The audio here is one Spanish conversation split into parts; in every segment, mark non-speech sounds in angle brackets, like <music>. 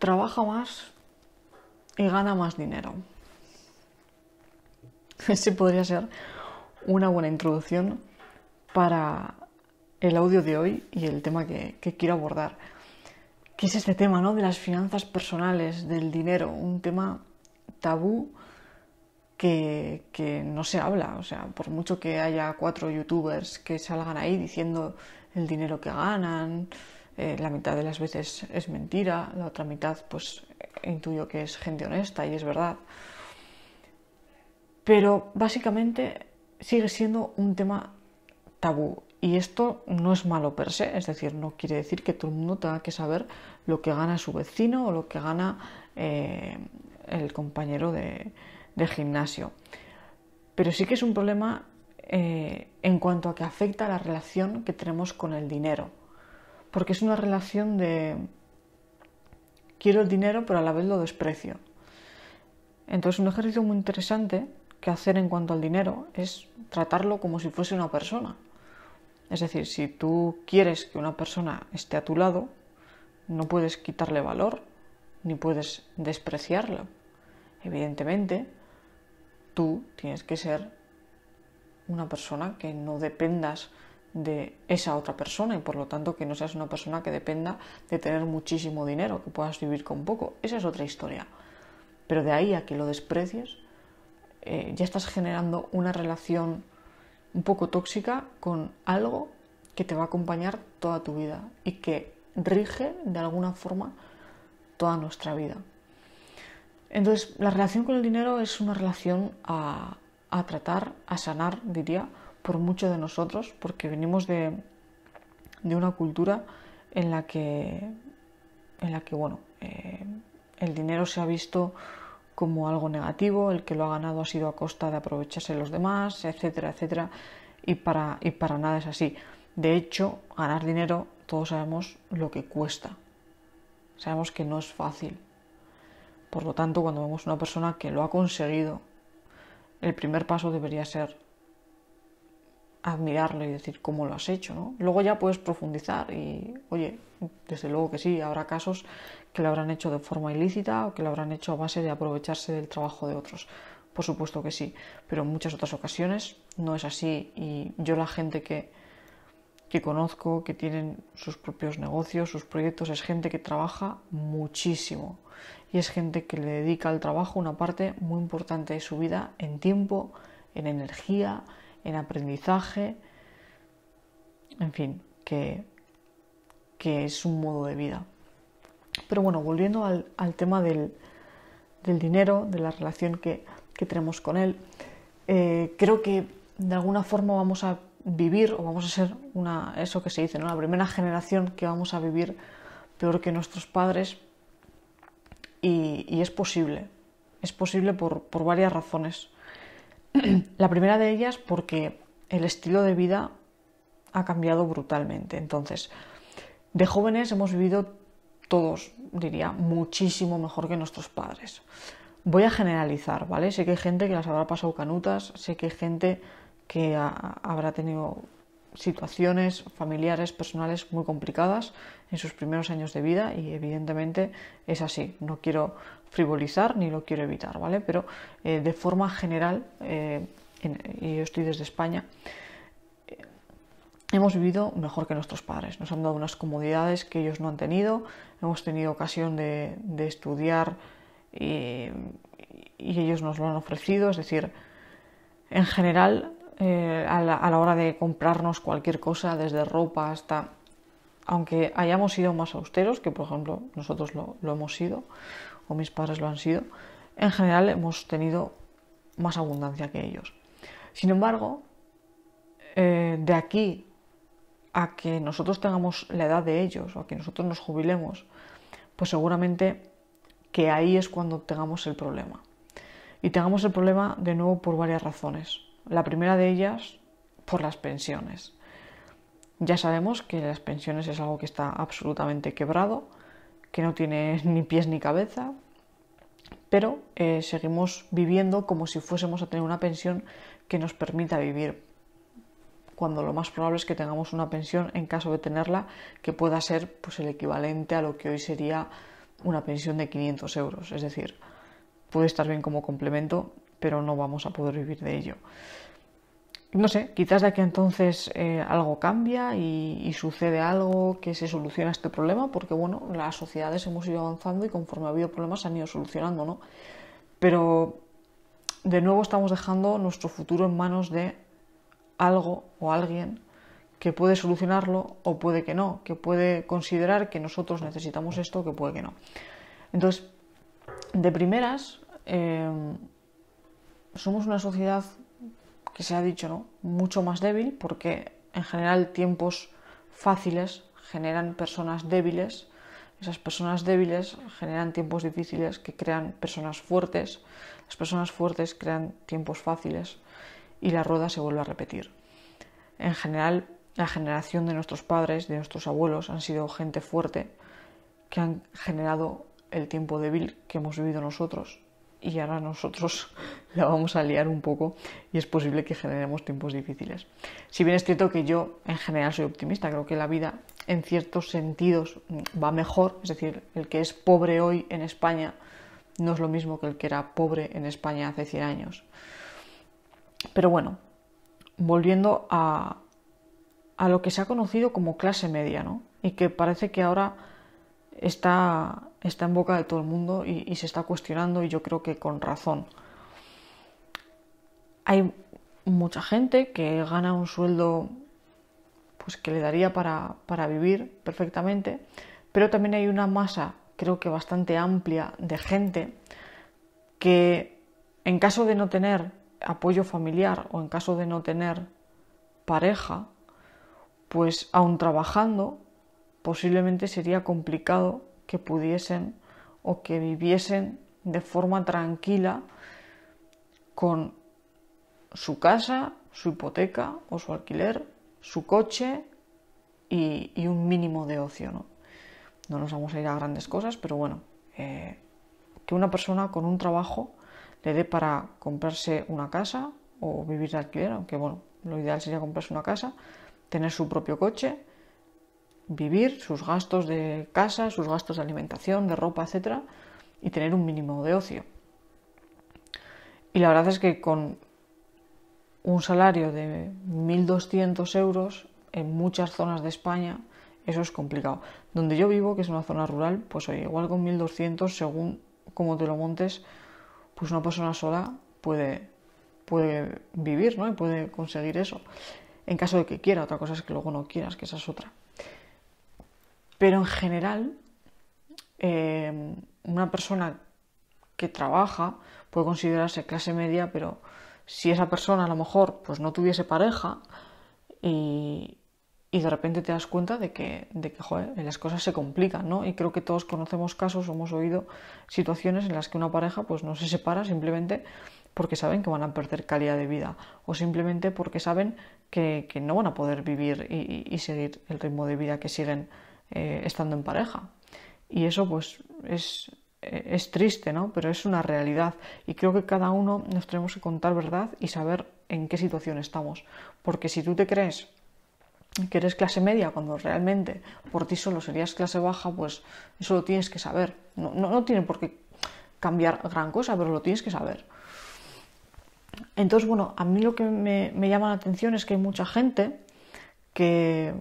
trabaja más y gana más dinero. <laughs> Ese podría ser una buena introducción para el audio de hoy y el tema que, quiero abordar, que es este tema ¿no? de las finanzas personales, del dinero, un tema tabú que, que, no se habla. O sea, por mucho que haya cuatro youtubers que salgan ahí diciendo el dinero que ganan, eh, la mitad de las veces es mentira, la otra mitad pues intuyo que es gente honesta y es verdad. Pero básicamente sigue siendo un tema tabú y esto no es malo per se, es decir, no quiere decir que todo el mundo tenga que saber lo que gana su vecino o lo que gana eh, el compañero de, gimnasio. Pero sí que es un problema eh, en cuanto a que afecta la relación que tenemos con el dinero porque es una relación de quiero el dinero pero a la vez lo desprecio. Entonces un ejercicio muy interesante que hacer en cuanto al dinero es tratarlo como si fuese una persona. Es decir, si tú quieres que una persona esté a tu lado, no puedes quitarle valor ni puedes despreciarlo. Evidentemente, tú tienes que ser una persona que no dependas de esa otra persona y por lo tanto que no seas una persona que dependa de tener muchísimo dinero, que puedas vivir con poco. Esa es otra historia. Pero de ahí a que lo desprecies, eh, ya estás generando una relación un poco tóxica con algo que te va a acompañar toda tu vida y que rige de alguna forma toda nuestra vida. Entonces, la relación con el dinero es una relación a, a tratar, a sanar, diría, por mucho de nosotros, porque venimos de, una cultura en la que, en la que bueno, eh, el dinero se ha visto como algo negativo, el que lo ha ganado ha sido a costa de aprovecharse los demás, etcétera, etcétera, y para, y para nada es así. De hecho, ganar dinero todos sabemos lo que cuesta, sabemos que no es fácil. Por lo tanto, cuando vemos una persona que lo ha conseguido, el primer paso debería ser admirarlo y decir cómo lo has hecho, ¿no? Luego ya puedes profundizar y, oye, desde luego que sí, habrá casos que lo habrán hecho de forma ilícita o que lo habrán hecho a base de aprovecharse del trabajo de otros. Por supuesto que sí, pero en muchas otras ocasiones no es así y yo la gente que, que conozco, que tienen sus propios negocios, sus proyectos, es gente que trabaja muchísimo y es gente que le dedica al trabajo una parte muy importante de su vida en tiempo, en energía, en aprendizaje, en fin, que, que es un modo de vida. Pero bueno, volviendo al, tema del, dinero, de la relación que, tenemos con él, eh, creo que de alguna forma vamos a vivir o vamos a ser una, eso que se dice, ¿no? la primera generación que vamos a vivir peor que nuestros padres y, y es posible, es posible por, por varias razones. <clears throat> La primera de ellas porque el estilo de vida ha cambiado brutalmente. Entonces, de jóvenes hemos vivido todos, diría, muchísimo mejor que nuestros padres. Voy a generalizar, ¿vale? Sé que hay gente que las habrá pasado canutas, sé que hay gente que habrá tenido situaciones familiares, personales muy complicadas en sus primeros años de vida y evidentemente es así. No quiero frivolizar ni lo quiero evitar, ¿vale? Pero eh, de forma general, eh, y yo estoy desde España, eh, hemos vivido mejor que nuestros padres. Nos han dado unas comodidades que ellos no han tenido, hemos tenido ocasión de, estudiar y ellos nos lo han ofrecido, es decir, en general eh, a, la, hora de comprarnos cualquier cosa, desde ropa hasta aunque hayamos sido más austeros, que por ejemplo nosotros lo, hemos sido, o mis padres lo han sido, en general hemos tenido más abundancia que ellos. Sin embargo, eh, de aquí a que nosotros tengamos la edad de ellos, o a que nosotros nos jubilemos, pues seguramente que ahí es cuando tengamos el problema. Y tengamos el problema de nuevo por varias razones. La primera de ellas, por las pensiones. Ya sabemos que las pensiones es algo que está absolutamente quebrado, que no tiene <laughs> ni pies ni cabeza, pero eh, seguimos viviendo como si fuésemos a tener una pensión que nos permita vivir, cuando lo más probable es que tengamos una pensión, en caso de tenerla, que pueda ser pues, el equivalente a lo que hoy sería una pensión de 500 euros. Es decir, puede estar bien como complemento pero no vamos a poder vivir de ello. No sé, quizás de aquí entonces eh, algo cambia y, sucede algo que se soluciona este problema, porque bueno, las sociedades hemos ido avanzando y conforme ha habido problemas se han ido solucionando, ¿no? Pero de nuevo estamos dejando nuestro futuro en manos de algo o alguien que puede solucionarlo o puede que no, que puede considerar que nosotros necesitamos esto o que puede que no. Entonces, de primeras, eh, somos una sociedad que se ha dicho, Mucho más débil porque en general tiempos fáciles generan personas débiles. Esas personas débiles generan tiempos difíciles que crean personas fuertes. Las personas fuertes crean tiempos fáciles y la rueda se vuelve a repetir. En general, la generación de nuestros padres, de nuestros abuelos, han sido gente fuerte que han generado el tiempo débil que hemos vivido nosotros y ahora nosotros <laughs> la vamos a liar un poco y es posible que generemos tiempos difíciles. Si bien es cierto que yo en general soy optimista, creo que la vida en ciertos sentidos mm, va mejor, es decir, el que es pobre hoy en España no es lo mismo que el que era pobre en España hace 100 años. Pero bueno, volviendo a, a lo que se ha conocido como clase media, ¿no? Y que parece que ahora está, está en boca de todo el mundo y, se está cuestionando y yo creo que con razón. Hay mucha gente que gana un sueldo pues que le daría para, para vivir perfectamente, pero también hay una masa, creo que bastante amplia, de gente que en caso de no tener apoyo familiar o en caso de no tener pareja, pues aún trabajando posiblemente sería complicado que pudiesen o que viviesen de forma tranquila con su casa, su hipoteca o su alquiler, su coche y, un mínimo de ocio. ¿no? nos vamos a ir a grandes cosas, pero bueno, eh, que una persona con un trabajo le dé para comprarse una casa o vivir de alquiler, aunque bueno, lo ideal sería comprarse una casa, tener su propio coche, vivir, sus gastos de casa, sus gastos de alimentación, de ropa, etcétera, y tener un mínimo de ocio. Y la verdad es que con un salario de 1.200 euros en muchas zonas de España, eso es complicado. Donde yo vivo, que es una zona rural, pues oye, igual con 1.200, según cómo te lo montes, pues una persona sola puede, puede vivir, ¿no? Y puede conseguir eso. En caso de que quiera, otra cosa es que luego no quieras, que esa es otra. Pero en general, em, una persona que trabaja puede considerarse clase media, pero si esa persona a lo mejor pues no tuviese pareja y, de repente te das cuenta de que, las cosas se complican, ¿no? Y creo que todos conocemos casos, o hemos oído situaciones en las que una pareja pues no se separa simplemente porque saben que van a perder calidad de vida o simplemente porque saben que, no van a poder vivir y seguir el ritmo de vida que siguen eh, estando en pareja. Y eso pues es, eh, es triste, ¿no? Pero es una realidad y creo que cada uno nos tenemos que contar verdad y saber en qué situación estamos. Porque si tú te crees que eres clase media cuando realmente por ti solo serías clase baja, pues eso lo tienes que saber. No, no, tiene por qué cambiar gran cosa, pero lo tienes que saber. Entonces, bueno, a mí lo que me, me llama la atención es que hay mucha gente que,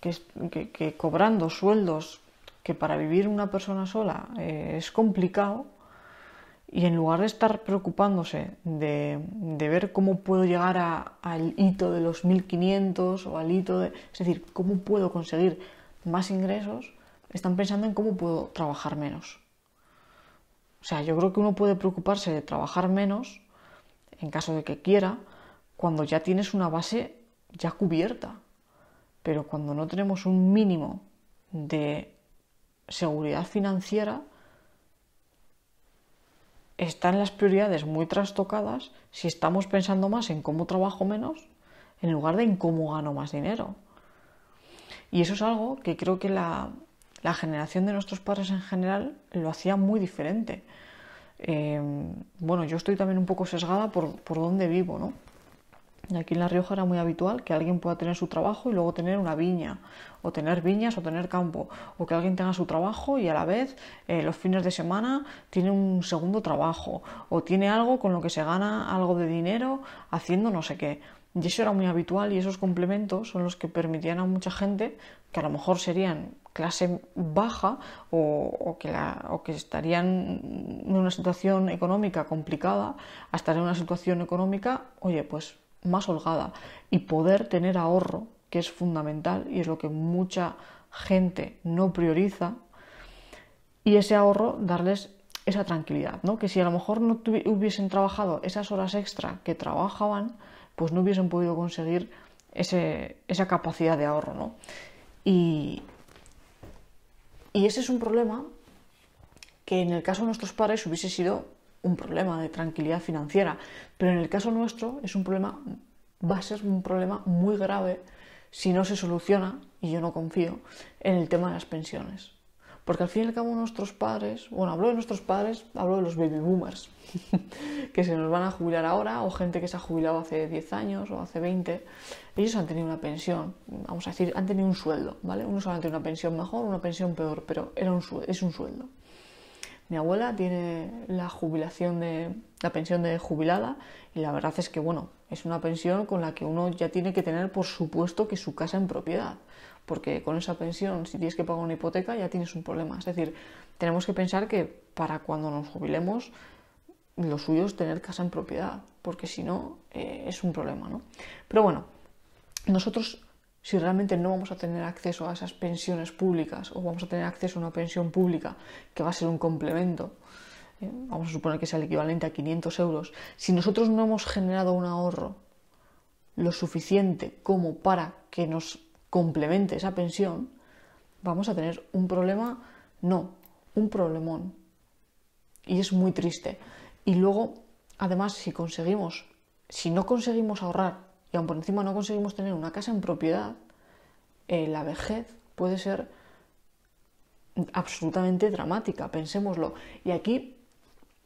que, cobrando sueldos que para vivir una persona sola eh, es complicado, y en lugar de estar preocupándose de, ver cómo puedo llegar al hito de los 1500 o al hito de... Es decir, cómo puedo conseguir más ingresos, están pensando en cómo puedo trabajar menos. O sea, yo creo que uno puede preocuparse de trabajar menos, en caso de que quiera, cuando ya tienes una base ya cubierta. Pero cuando no tenemos un mínimo de seguridad financiera, están las prioridades muy trastocadas si estamos pensando más en cómo trabajo menos en lugar de en cómo gano más dinero. Y eso es algo que creo que la, generación de nuestros padres en general lo hacía muy diferente. Eh, bueno, yo estoy también un poco sesgada por, por dónde vivo, ¿no? Y aquí en La Rioja era muy habitual que alguien pueda tener su trabajo y luego tener una viña, o tener viñas o tener campo, o que alguien tenga su trabajo y a la vez eh, los fines de semana tiene un segundo trabajo, o tiene algo con lo que se gana algo de dinero haciendo no sé qué. Y eso era muy habitual y esos complementos son los que permitían a mucha gente que a lo mejor serían clase baja o, que, o que, estarían en una situación económica complicada a estar en una situación económica, oye, pues más holgada y poder tener ahorro, que es fundamental y es lo que mucha gente no prioriza, y ese ahorro darles esa tranquilidad, ¿no? que si a lo mejor no hubiesen trabajado esas horas extra que trabajaban, pues no hubiesen podido conseguir esa capacidad de ahorro. ¿no? Y, y ese es un problema que en el caso de nuestros padres hubiese sido un problema de tranquilidad financiera, pero en el caso nuestro es un problema, va a ser un problema muy grave si no se soluciona, y yo no confío, en el tema de las pensiones. Porque al fin y al cabo nuestros padres, bueno, hablo de nuestros padres, hablo de los baby boomers, <laughs> que se nos van a jubilar ahora, o gente que se ha jubilado hace 10 años o hace 20, ellos han tenido una pensión, vamos a decir, han tenido un sueldo, ¿vale? Unos han tenido una pensión mejor, una pensión peor, pero era un es un sueldo. Mi abuela tiene la jubilación de la pensión de jubilada y la verdad es que bueno, es una pensión con la que uno ya tiene que tener por supuesto que su casa en propiedad, porque con esa pensión si tienes que pagar una hipoteca ya tienes un problema, es decir, tenemos que pensar que para cuando nos jubilemos lo suyo es tener casa en propiedad, porque si no eh, es un problema, ¿no? Pero bueno, nosotros si realmente no vamos a tener acceso a esas pensiones públicas o vamos a tener acceso a una pensión pública que va a ser un complemento, eh, vamos a suponer que sea el equivalente a 500 euros, si nosotros no hemos generado un ahorro lo suficiente como para que nos complemente esa pensión, vamos a tener un problema, no, un problemón. Y es muy triste. Y luego, además, si conseguimos, si no conseguimos ahorrar y aun por encima no conseguimos tener una casa en propiedad, eh, la vejez puede ser absolutamente dramática, pensémoslo. Y aquí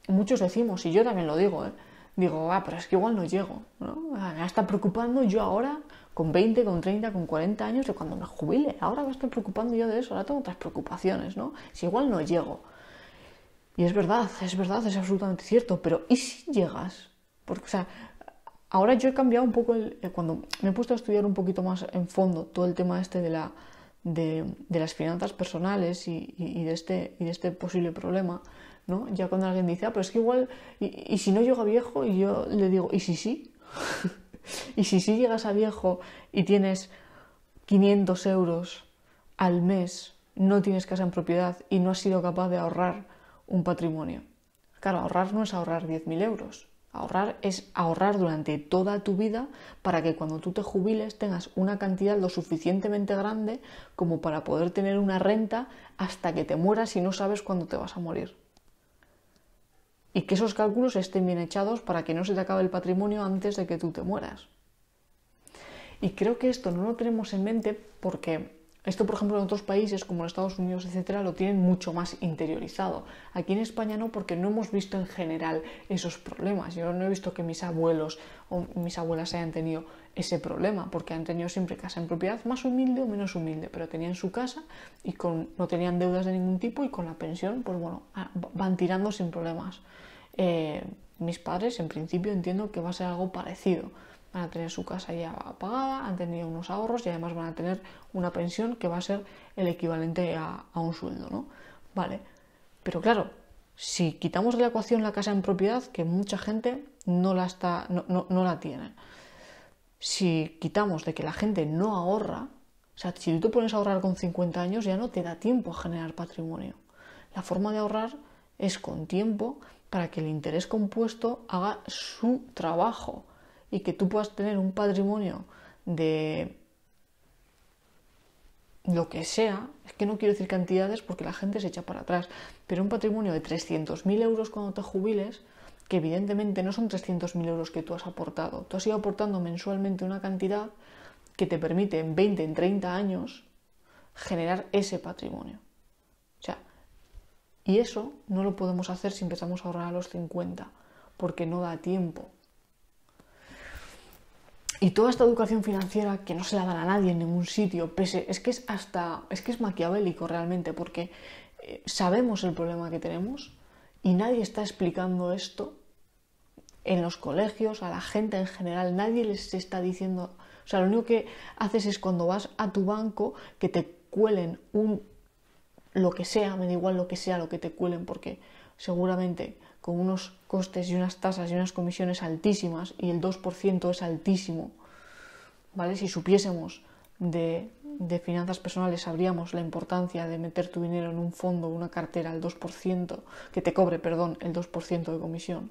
muchos decimos, y yo también lo digo, eh, digo, ah, pero es que igual no llego, ¿no? Ah, me está preocupando yo ahora con 20, con 30, con 40 años de cuando me jubile, ahora me estoy preocupando yo de eso, ahora tengo otras preocupaciones, ¿no? Si igual no llego. Y es verdad, es verdad, es absolutamente cierto, pero ¿y si llegas? Porque, Ahora yo he cambiado un poco, eh, cuando me he puesto a estudiar un poquito más en fondo todo el tema este de, la, de, las finanzas personales y, de este, y de este posible problema, ¿no? Ya cuando alguien dice, ah, pero es que igual, y, si no llega viejo, y yo le digo, ¿y si sí? <laughs> y si sí llegas a viejo y tienes 500 euros al mes, no tienes casa en propiedad y no has sido capaz de ahorrar un patrimonio. Claro, ahorrar no es ahorrar 10.000 euros, Ahorrar es ahorrar durante toda tu vida para que cuando tú te jubiles tengas una cantidad lo suficientemente grande como para poder tener una renta hasta que te mueras y no sabes cuándo te vas a morir. Y que esos cálculos estén bien echados para que no se te acabe el patrimonio antes de que tú te mueras. Y creo que esto no lo tenemos en mente porque esto, por ejemplo, en otros países como en Estados Unidos, etcétera, lo tienen mucho más interiorizado. Aquí en España no, porque no hemos visto en general esos problemas. Yo no he visto que mis abuelos o mis abuelas hayan tenido ese problema, porque han tenido siempre casa en propiedad, más humilde o menos humilde, pero tenían su casa y con, no tenían deudas de ningún tipo y con la pensión, pues bueno, ah, van tirando sin problemas. Eh, mis padres, en principio, entiendo que va a ser algo parecido van a tener su casa ya pagada, han tenido unos ahorros y además van a tener una pensión que va a ser el equivalente a, un sueldo, ¿no? Vale. Pero claro, si quitamos de la ecuación la casa en propiedad, que mucha gente no la, está, no la tiene, si quitamos de que la gente no ahorra, o sea, si tú te pones a ahorrar con 50 años ya no te da tiempo a generar patrimonio. La forma de ahorrar es con tiempo para que el interés compuesto haga su trabajo y que tú puedas tener un patrimonio de lo que sea, es que no quiero decir cantidades porque la gente se echa para atrás, pero un patrimonio de 300.000 euros cuando te jubiles, que evidentemente no son 300.000 euros que tú has aportado, tú has ido aportando mensualmente una cantidad que te permite en 20, en 30 años generar ese patrimonio. O sea, y eso no lo podemos hacer si empezamos a ahorrar a los 50, porque no da tiempo. Y toda esta educación financiera que no se la dan a nadie en ningún sitio, pese, es que es hasta, es que es maquiavélico realmente, porque eh, sabemos el problema que tenemos y nadie está explicando esto en los colegios, a la gente en general, nadie les está diciendo, o sea, lo único que haces es cuando vas a tu banco que te cuelen un lo que sea, me da igual lo que sea lo que te cuelen, porque seguramente con unos costes y unas tasas y unas comisiones altísimas, y el 2% es altísimo, ¿vale? Si supiésemos de, finanzas personales, sabríamos la importancia de meter tu dinero en un fondo, una cartera al 2%, que te cobre, perdón, el 2% de comisión.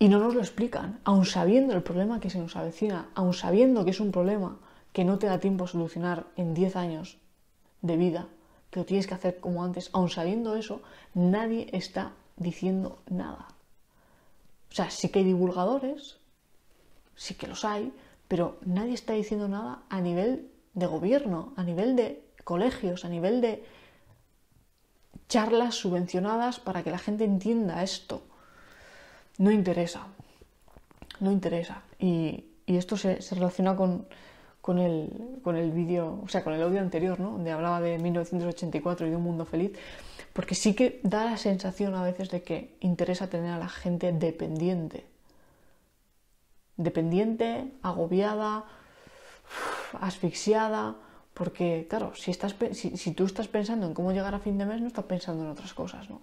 Y no nos lo explican, aun sabiendo el problema que se nos avecina, aun sabiendo que es un problema que no te da tiempo a solucionar en 10 años de vida, que lo tienes que hacer como antes, aun sabiendo eso, nadie está diciendo nada. O sea, sí que hay divulgadores, sí que los hay, pero nadie está diciendo nada a nivel de gobierno, a nivel de colegios, a nivel de charlas subvencionadas para que la gente entienda esto. No interesa, no interesa. Y, esto se relaciona con, con el, con el vídeo, o sea, con el audio anterior, ¿no? Donde hablaba de 1984 y de un mundo feliz, porque sí que da la sensación a veces de que interesa tener a la gente dependiente. Dependiente, agobiada, asfixiada, porque claro, si, estás, si, tú estás pensando en cómo llegar a fin de mes, no estás pensando en otras cosas, ¿no?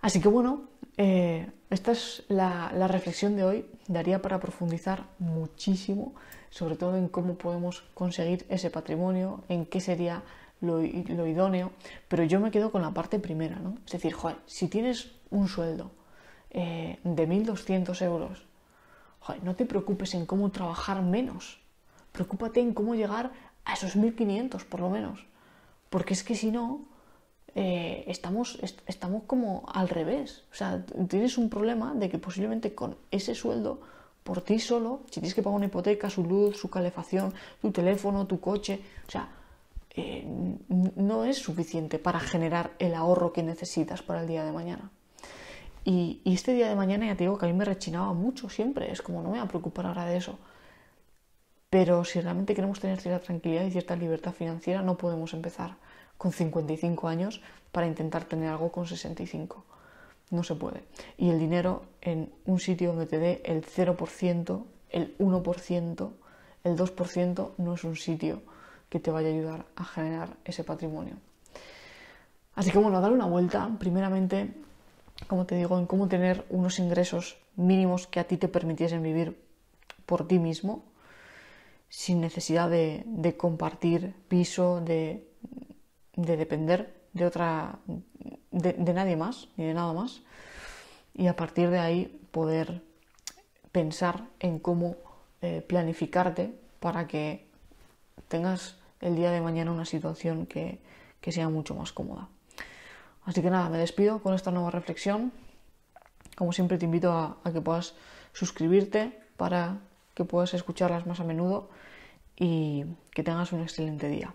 Así que bueno, eh, esta es la, la reflexión de hoy. Daría para profundizar muchísimo sobre todo en cómo podemos conseguir ese patrimonio, en qué sería lo, idóneo, pero yo me quedo con la parte primera, ¿no? Es decir, si tienes un sueldo eh, de 1.200 euros, no te preocupes en cómo trabajar menos, preocúpate en cómo llegar a esos 1.500 por lo menos, porque es que si no, eh, estamos, estamos como al revés. O sea, tienes un problema de que posiblemente con ese sueldo por ti solo, si tienes que pagar una hipoteca, su luz, su calefacción, tu teléfono, tu coche, o sea, eh, no es suficiente para generar el ahorro que necesitas para el día de mañana. Y, y, este día de mañana ya te digo que a mí me rechinaba mucho siempre, es como no me voy a preocupar ahora de eso. Pero si realmente queremos tener cierta tranquilidad y cierta libertad financiera, no podemos empezar con 55 años para intentar tener algo con 65. No se puede. Y el dinero en un sitio donde te dé el 0%, el 1%, el 2% no es un sitio que te vaya a ayudar a generar ese patrimonio. Así que bueno, a dar una vuelta, primeramente, como te digo, en cómo tener unos ingresos mínimos que a ti te permitiesen vivir por ti mismo, sin necesidad de, compartir piso, de, de depender de otra, de, nadie más, ni de nada más. Y a partir de ahí poder pensar en cómo eh, planificarte para que tengas el día de mañana una situación que, sea mucho más cómoda. Así que nada, me despido con esta nueva reflexión. Como siempre te invito a que puedas suscribirte para que puedas escucharlas más a menudo y que tengas un excelente día.